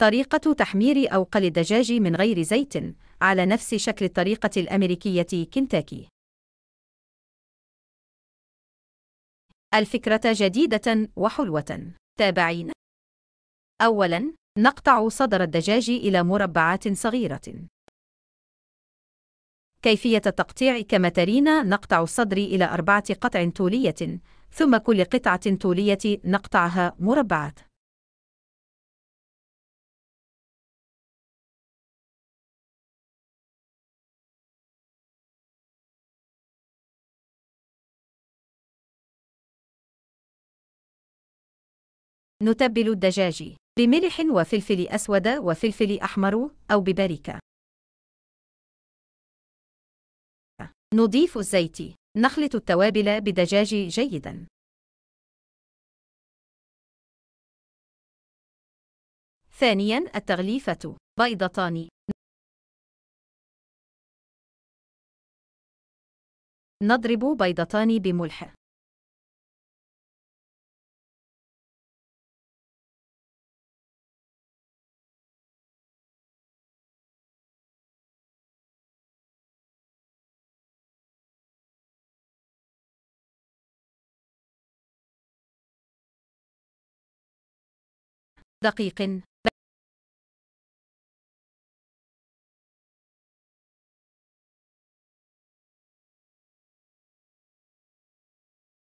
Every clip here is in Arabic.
طريقة تحمير أوقل الدجاج من غير زيت على نفس شكل الطريقة الأمريكية كنتاكي. الفكرة جديدة وحلوة. تابعين. أولاً، نقطع صدر الدجاج إلى مربعات صغيرة. كيفية التقطيع كما ترين نقطع الصدر إلى أربعة قطع طولية، ثم كل قطعة طولية نقطعها مربعات. نتبل الدجاج بملح وفلفل أسود وفلفل أحمر أو ببركة. نضيف الزيت. نخلط التوابل بدجاج جيداً. ثانياً التغليفة. بيضتان. نضرب بيضتان بملح. دقيق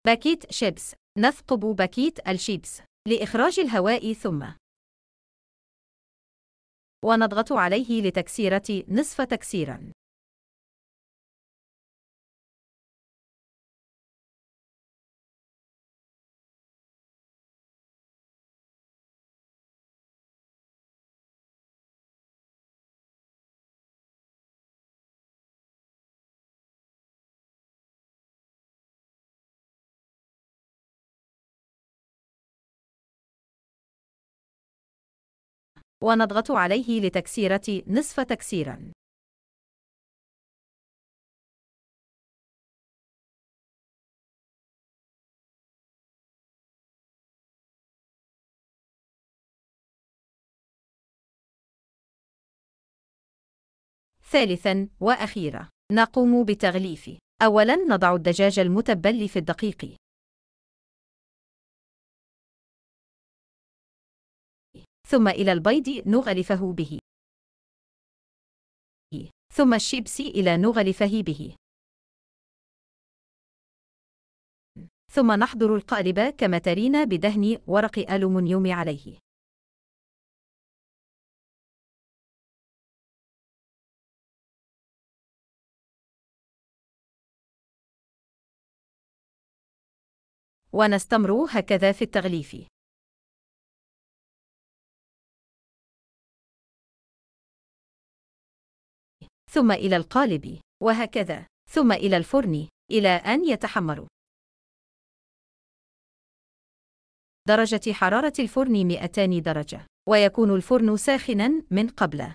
باكيت شيبس نثقب باكيت الشيبس لإخراج الهواء ثم ونضغط عليه لتكسيرة نصف تكسيرا ونضغط عليه لتكسيرة نصف تكسيرا ثالثا وأخيرا نقوم بتغليف أولا نضع الدجاج المتبل في الدقيق ثم إلى البيض نغلفه به ثم الشيبس إلى نغلفه به ثم نحضر القالب كما ترين بدهن ورق ألومنيوم عليه ونستمر هكذا في التغليف ثم إلى القالب وهكذا ثم إلى الفرن إلى أن يتحمروا درجة حرارة الفرن 200 درجة ويكون الفرن ساخناً من قبل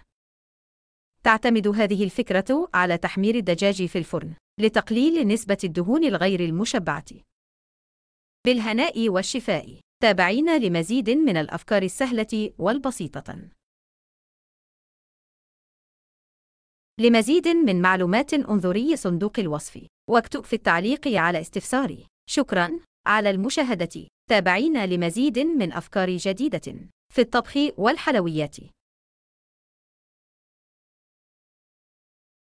تعتمد هذه الفكرة على تحمير الدجاج في الفرن لتقليل نسبة الدهون الغير المشبعة بالهناء والشفاء تابعينا لمزيد من الأفكار السهلة والبسيطة لمزيد من معلومات انظري صندوق الوصف واكتب في التعليق على استفساري شكرا على المشاهدة تابعينا لمزيد من أفكار جديدة في الطبخ والحلويات